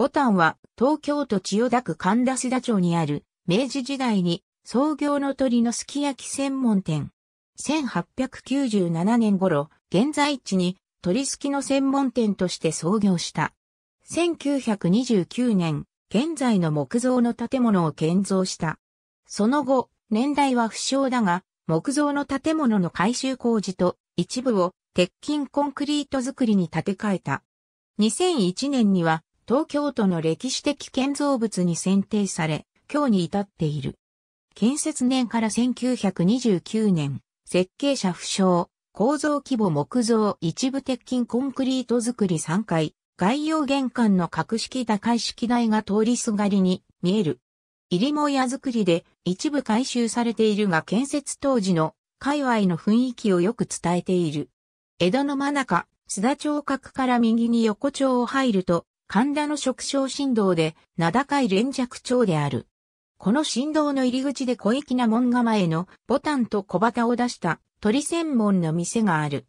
ボタンは東京都千代田区神田須田町にある明治時代に創業の鳥のすき焼き専門店。1897年頃、現在地に鳥すきの専門店として創業した。1929年、現在の木造の建物を建造した。その後、年代は不詳だが、木造の建物の改修工事と一部を鉄筋コンクリート作りに建て替えた。2001年には東京都の歴史的建造物に選定され、今日に至っている。建設年から1929年、設計者不詳、構造規模木造一部鉄筋コンクリート造り3階、概要玄関の格式高い式台が通りすがりに見える。入りも屋造りで一部改修されているが建設当時の界隈の雰囲気をよく伝えている。江戸の真中、須田町角から右に横丁を入ると神田の触傷振動で、名高い連着調である。この振動の入り口で小粋な門構えのボタンと小旗を出した鳥専門の店がある。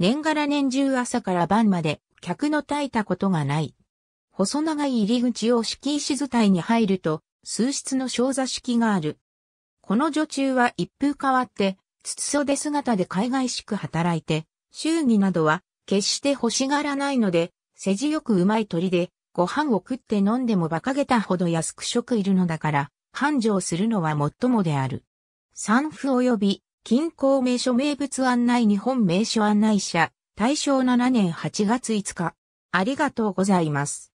年がら年中朝から晩まで客の絶えたことがない。細長い入り口を敷石伝いに入ると、数室の小座敷がある。この女中は一風変わって、筒袖姿で海外しく働いて、祝儀などは決して欲しがらないので、世辞よくうまい鳥で、ご飯を食って飲んでも馬鹿げたほど安く食いるのだから、繁盛するのは最もである。産婦及び、近郊名所名物案内日本名所案内者、大正7年8月5日。ありがとうございます。